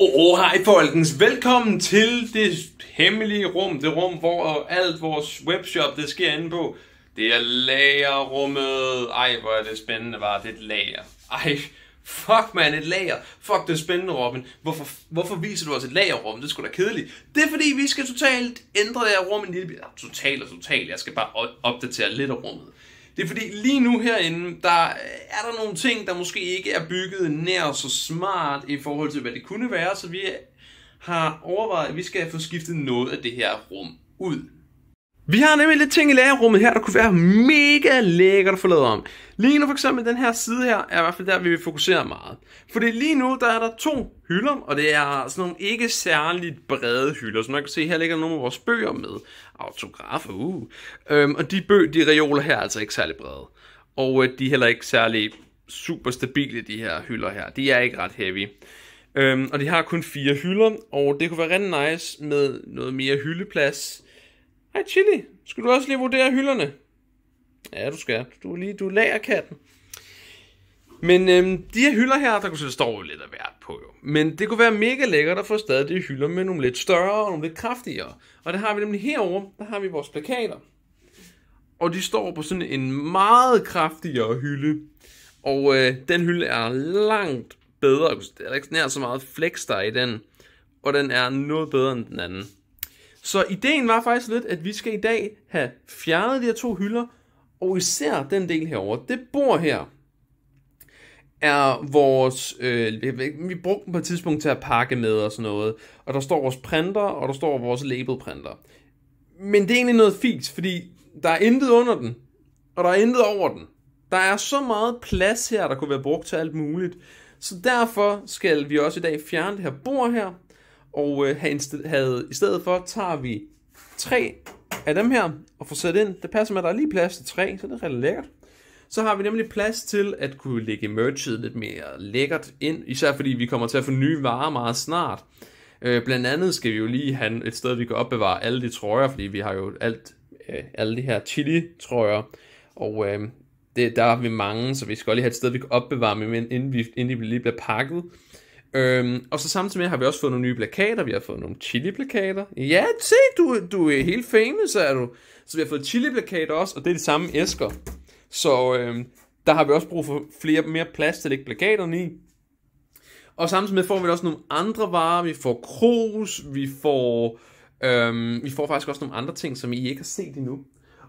Oh, hej folkens, velkommen til det hemmelige rum, det rum, hvor alt vores webshop, det sker inde på. Det er lagerrummet. Ej, hvor er det spændende, var det er et lager. Ej, fuck man, et lager. Fuck, det er spændende, Robin. Hvorfor, hvorfor viser du os et lagerrum? Det skulle sgu da kedeligt. Det er fordi, vi skal totalt ændre det her rum en lille Totalt og totalt, jeg skal bare opdatere lidt af rummet. Det er fordi lige nu herinde, der er der nogle ting, der måske ikke er bygget nær så smart i forhold til, hvad det kunne være, så vi har overvejet, at vi skal få skiftet noget af det her rum ud. Vi har nemlig lidt ting i lagerrummet her, der kunne være mega lækkert at få lavet om. Lige nu for eksempel den her side her, er i hvert fald der, vi vil fokusere meget. Fordi lige nu, der er der to hylder, og det er sådan nogle ikke særligt brede hylder. Som man kan se, her ligger nogle af vores bøger med. Autografer, uh. Øhm, og de, bøg, de reoler her er altså ikke særlig brede. Og øh, de er heller ikke særlig super stabile, de her hylder her. De er ikke ret heavy. Øhm, og de har kun fire hylder, og det kunne være rigtig nice med noget mere hyldeplads Hej Chili, skal du også lige vurdere hylderne? Ja, du skal. Du er lige, du lager katten. Men øhm, de her hylder her, der kunne selv stå lidt af værd på jo. Men det kunne være mega lækkert at få stadig de hylder med nogle lidt større og nogle lidt kraftigere. Og det har vi nemlig herover, der har vi vores plakater. Og de står på sådan en meget kraftigere hylde. Og øh, den hylde er langt bedre. Der er ikke nær så meget flex der i den. Og den er noget bedre end den anden. Så ideen var faktisk lidt, at vi skal i dag have fjernet de her to hylder, og især den del herover, det bor her, er vores, øh, vi brugte den på et tidspunkt til at pakke med og sådan noget, og der står vores printer, og der står vores label printer. Men det er egentlig noget fint, fordi der er intet under den, og der er intet over den. Der er så meget plads her, der kunne være brugt til alt muligt. Så derfor skal vi også i dag fjerne det her bord her, og øh, sted, have, i stedet for tager vi tre af dem her og får sat ind. Det passer med, at der er lige plads til tre, så det er rigtig lækkert. Så har vi nemlig plads til at kunne lægge merchet lidt mere lækkert ind, især fordi vi kommer til at få nye varer meget snart. Øh, blandt andet skal vi jo lige have et sted, vi kan opbevare alle de trøjer, fordi vi har jo alt, øh, alle de her chili-trøjer, og øh, det, der har vi mange, så vi skal lige have et sted, vi kan opbevare dem, inden, vi, inden de lige bliver pakket. Øhm, og så samtidig med har vi også fået nogle nye plakater. Vi har fået nogle chili-plakater. Ja, se, du, du er helt famous, er du. Så vi har fået chili-plakater også, og det er de samme æsker. Så øhm, der har vi også brug for flere, mere plads til at lægge plakaterne i. Og samtidig med får vi også nogle andre varer. Vi får krus, vi får, øhm, vi får faktisk også nogle andre ting, som I ikke har set endnu.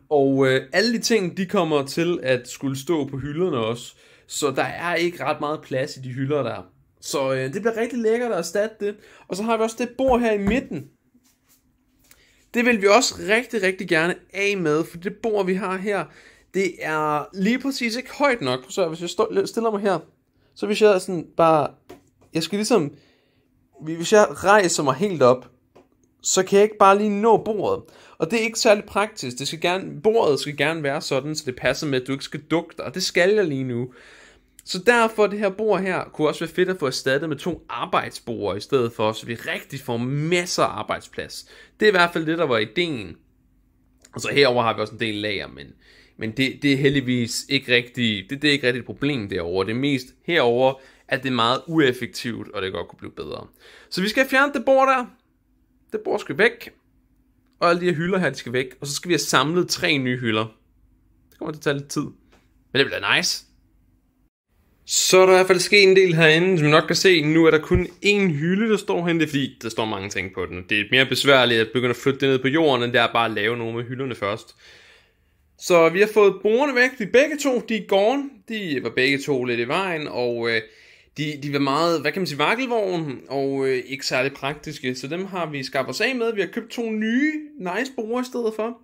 Og øh, alle de ting, de kommer til at skulle stå på hylderne også. Så der er ikke ret meget plads i de hylder der. Så øh, det bliver rigtig lækkert at erstatte det. Og så har vi også det bord her i midten. Det vil vi også rigtig, rigtig gerne af med, for det bord, vi har her, det er lige præcis ikke højt nok. Så hvis jeg stiller mig her, så hvis jeg sådan bare, jeg skal ligesom, hvis jeg rejser mig helt op, så kan jeg ikke bare lige nå bordet. Og det er ikke særlig praktisk. Det skal gerne, bordet skal gerne være sådan, så det passer med, at du ikke skal dukke dig. Og det skal jeg lige nu. Så derfor det her bord her kunne også være fedt at få erstattet med to arbejdsbord i stedet for, så vi rigtig får masser af arbejdsplads. Det er i hvert fald det, der var ideen. Og så herover har vi også en del lager, men, men det, det er heldigvis ikke rigtig, det, det er ikke rigtig et problem derovre. Det er mest herover at det er meget ueffektivt, og det godt kunne blive bedre. Så vi skal fjerne det bord der. Det bord skal væk. Og alle de her hylder her, de skal væk. Og så skal vi have samlet tre nye hylder. Det kommer til at tage lidt tid. Men det bliver nice. Så er der i hvert fald sket en del herinde, som vi nok kan se. Nu er der kun én hylde, der står herinde. fordi, der står mange ting på den. Det er mere besværligt at begynde at flytte det ned på jorden, end det er bare at lave nogle med hylderne først. Så vi har fået bordene væk. De begge to, de er gone. De var begge to lidt i vejen, og øh, de, de var meget, hvad kan man sige, vakkelvogn, og øh, ikke særlig praktiske. Så dem har vi skabt os af med. Vi har købt to nye nice borde i stedet for.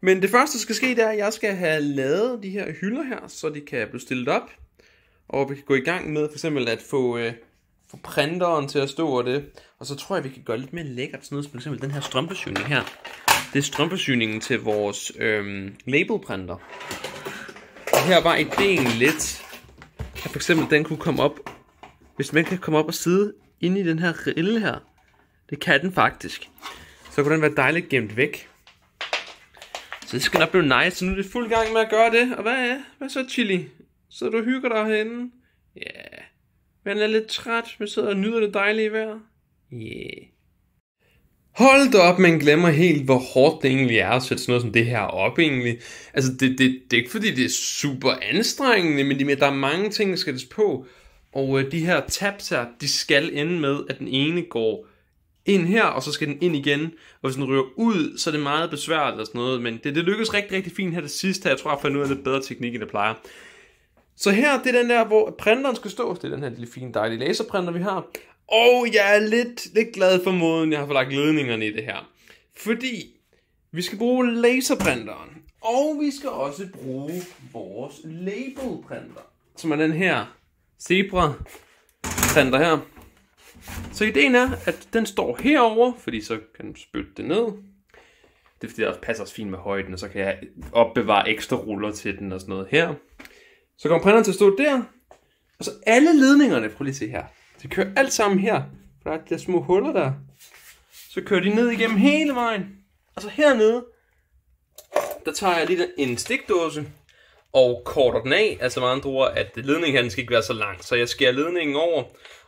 Men det første, der skal ske, det er, at jeg skal have lavet de her hylder her, så de kan blive stillet op og vi kan gå i gang med for eksempel at få, øh, få printeren til at stå over det. Og så tror jeg, vi kan gøre lidt mere lækkert sådan noget, som for eksempel den her strømpesyning her. Det er strømpesyningen til vores øh, labelprinter. Og her var ideen lidt, at for eksempel den kunne komme op, hvis man kan komme op og sidde inde i den her rille her. Det kan den faktisk. Så kunne den være dejligt gemt væk. Så det skal nok blive nice, så nu er det fuld gang med at gøre det. Og hvad er, hvad så chili? Så du hygger dig herinde? Ja. Yeah. Men er lidt træt, men sidder og nyder det dejlige vejr? Ja. Yeah. Hold da op, man glemmer helt, hvor hårdt det egentlig er at sætte sådan noget som det her op egentlig. Altså, det, det, det er ikke fordi, det er super anstrengende, men der er mange ting, der skal på. Og øh, de her tabs her, de skal ende med, at den ene går ind her, og så skal den ind igen. Og hvis den ryger ud, så er det meget besværligt og sådan noget. Men det, det lykkedes rigtig, rigtig fint her det sidste her. Jeg tror, jeg har fundet ud af lidt bedre teknik, end jeg plejer. Så her, det er den der, hvor printeren skal stå. Det er den her lille fine, dejlige laserprinter, vi har. Og jeg er lidt, lidt glad for måden, jeg har fået lagt ledningerne i det her. Fordi vi skal bruge laserprinteren. Og vi skal også bruge vores labelprinter. Som er den her zebra printer her. Så ideen er, at den står herover, fordi så kan den spytte det ned. Det er fordi, der passer også fint med højden, og så kan jeg opbevare ekstra ruller til den og sådan noget her. Så kommer printeren til at stå der. Og så alle ledningerne, prøv lige at se her. de kører alt sammen her. For der er de små huller der. Så kører de ned igennem hele vejen. Og så hernede, der tager jeg lige en stikdåse og korter den af, altså med andre ord, at ledningen her, skal ikke være så lang. Så jeg skærer ledningen over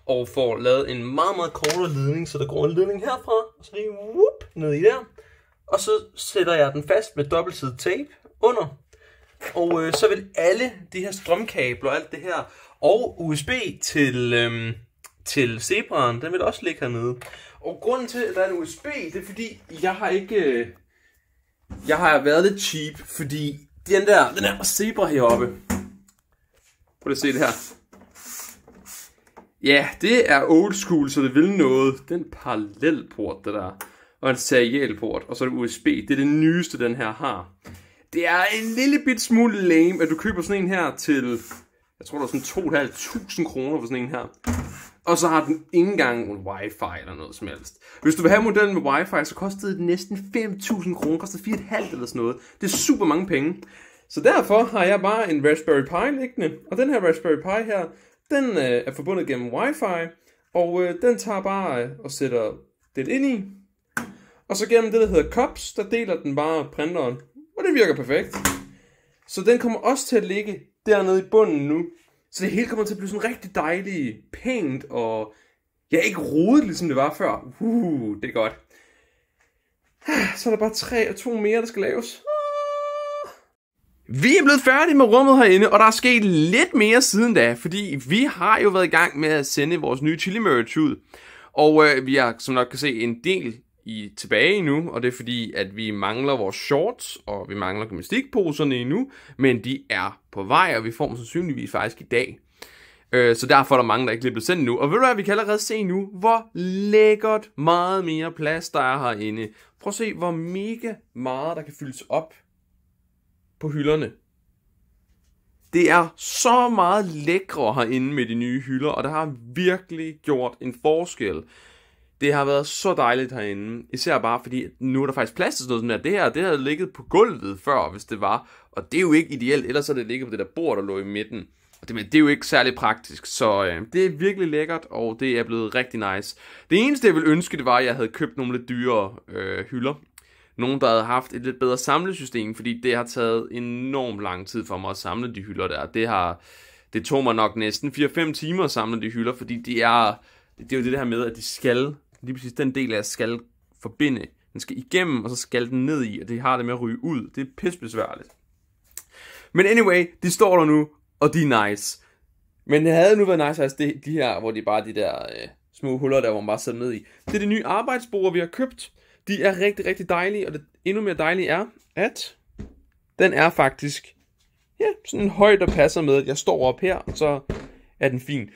og får lavet en meget, meget kortere ledning, så der går en ledning herfra, og så lige whoop, ned i der. Og så sætter jeg den fast med dobbeltsidet tape under, og øh, så vil alle de her strømkabler og alt det her, og USB til, øhm, til Zebraen, den vil også ligge hernede. Og grunden til, at der er en USB, det er fordi, jeg har ikke... Øh, jeg har været lidt cheap, fordi den der, den der Zebra heroppe. Prøv at se det her. Ja, det er old school, så det vil noget. Den parallelport, det der. Og en serialport, og så er det USB. Det er det nyeste, den her har. Det er en lille bit smule lame, at du køber sådan en her til, jeg tror der er sådan 2.500 kroner for sådan en her. Og så har den ikke engang en wifi eller noget som helst. Hvis du vil have modellen med wifi, så kostede den næsten 5.000 kroner, koster 4.500 eller sådan noget. Det er super mange penge. Så derfor har jeg bare en Raspberry Pi liggende, og den her Raspberry Pi her, den øh, er forbundet gennem wifi, og øh, den tager bare øh, og sætter det ind i, og så gennem det, der hedder COPS, der deler den bare printeren og det virker perfekt. Så den kommer også til at ligge dernede i bunden nu. Så det hele kommer til at blive sådan rigtig dejligt, pænt og... Ja, ikke rodet, ligesom det var før. Uh, det er godt. Ah, så er der bare tre og to mere, der skal laves. Vi er blevet færdige med rummet herinde, og der er sket lidt mere siden da, fordi vi har jo været i gang med at sende vores nye chili merch ud. Og øh, vi har, som nok kan se, en del i tilbage nu, og det er fordi, at vi mangler vores shorts, og vi mangler gymnastikposerne endnu, men de er på vej, og vi får dem sandsynligvis faktisk i dag. Øh, så derfor er der mange, der ikke lige er blevet sendt nu. Og ved du hvad, vi kan allerede se nu, hvor lækkert meget mere plads, der er herinde. Prøv at se, hvor mega meget, der kan fyldes op på hylderne. Det er så meget lækre herinde med de nye hylder, og der har virkelig gjort en forskel. Det har været så dejligt herinde. Især bare fordi, nu er der faktisk plads til sådan noget sådan der. Det her, det havde ligget på gulvet før, hvis det var. Og det er jo ikke ideelt, ellers er det ligget på det der bord, der lå i midten. Og det, men det er jo ikke særlig praktisk, så øh, det er virkelig lækkert, og det er blevet rigtig nice. Det eneste, jeg ville ønske, det var, at jeg havde købt nogle lidt dyrere øh, hylder. Nogen, der havde haft et lidt bedre samlesystem, fordi det har taget enormt lang tid for mig at samle de hylder der. Det har det tog mig nok næsten 4-5 timer at samle de hylder, fordi de er, det er jo det her med, at de skal lige præcis den del af skal forbinde. Den skal igennem, og så skal den ned i, og det har det med at ryge ud. Det er pissbesværligt. Men anyway, de står der nu, og de er nice. Men det havde nu været nice, altså det, de her, hvor de bare de der øh, små huller, der hvor man bare sidder ned i. Det er de nye arbejdsbord, vi har købt. De er rigtig, rigtig dejlige, og det endnu mere dejlige er, at den er faktisk ja, sådan en højde, der passer med, at jeg står op her, og så er den fin.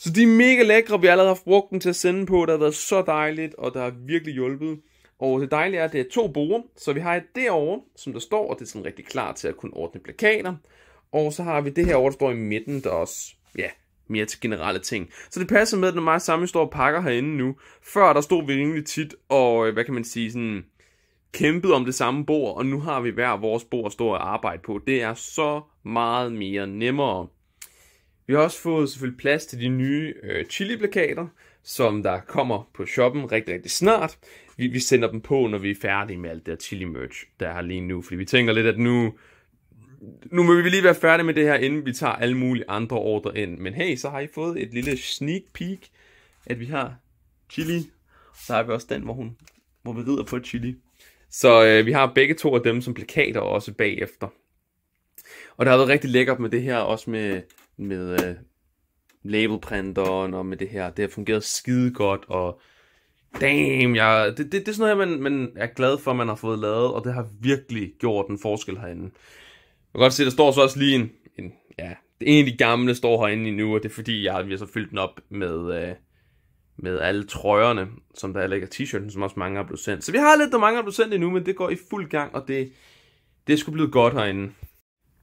Så de er mega lækre, vi allerede har brugt dem til at sende på. Det har været så dejligt, og der har virkelig hjulpet. Og det dejlige er, at det er to borer, så vi har et derovre, som der står, og det er sådan rigtig klar til at kunne ordne plakater. Og så har vi det her over, der står i midten, der også, ja, mere til generelle ting. Så det passer med, at når mig samme står og pakker herinde nu, før der stod vi rimelig tit, og øh, hvad kan man sige, sådan kæmpede om det samme bord, og nu har vi hver vores bord at stå og arbejde på. Det er så meget mere nemmere. Vi har også fået selvfølgelig plads til de nye øh, chili-plakater, som der kommer på shoppen rigtig, rigtig snart. Vi, vi sender dem på, når vi er færdige med alt det her chili-merch, der har lige nu. Fordi vi tænker lidt, at nu, nu må vi lige være færdige med det her, inden vi tager alle mulige andre ordre ind. Men hey, så har I fået et lille sneak peek, at vi har chili. Så har vi også den, hvor, hun, hvor vi rider på chili. Så øh, vi har begge to af dem som plakater også bagefter. Og det har været rigtig lækkert med det her, også med med øh, labelprinteren og med det her. Det har fungeret skide godt, og damn, jeg, det, det, det er sådan noget, man, man er glad for, man har fået lavet, og det har virkelig gjort en forskel herinde. Jeg kan godt se, der står så også lige en, en ja, det en af de gamle står herinde nu, og det er fordi, jeg har så fyldt den op med, øh, med alle trøjerne, som der ligger t-shirten, som også mange har blevet sendt. Så vi har lidt, der mange har blevet sendt endnu, men det går i fuld gang, og det, det er sgu blevet godt herinde.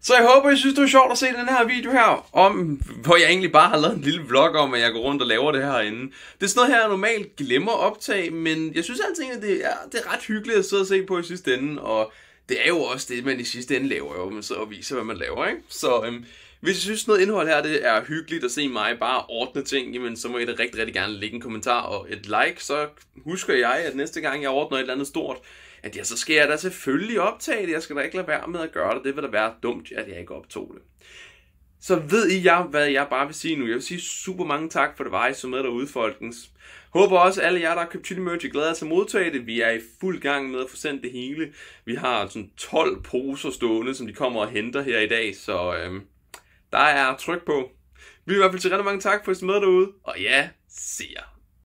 Så jeg håber, I synes, det var sjovt at se den her video her, om, hvor jeg egentlig bare har lavet en lille vlog om, at jeg går rundt og laver det herinde. Det er sådan noget her, jeg normalt glemmer at optage, men jeg synes altid, at det er, det er ret hyggeligt at sidde og se på i sidste ende, og det er jo også det, man i sidste ende laver, jo, man sidder og viser, hvad man laver, ikke? Så øhm, hvis I synes, noget indhold her det er hyggeligt at se mig bare ordne ting, jamen, så må I da rigtig, rigtig gerne lægge en kommentar og et like, så husker jeg, at næste gang jeg ordner et eller andet stort, at ja, så skal jeg da selvfølgelig optage det. Jeg skal da ikke lade være med at gøre det. Det vil da være dumt, at jeg ikke optog det. Så ved I jer, hvad jeg bare vil sige nu. Jeg vil sige super mange tak for det vej, som så med derude, folkens. Håber også, alle jer, der har købt Chili Merch, er glade at modtage det. Vi er i fuld gang med at få sendt det hele. Vi har sådan 12 poser stående, som de kommer og henter her i dag, så øhm, der er tryk på. Vi vil i hvert fald sige rigtig mange tak for at I så med derude, og ja, se jer.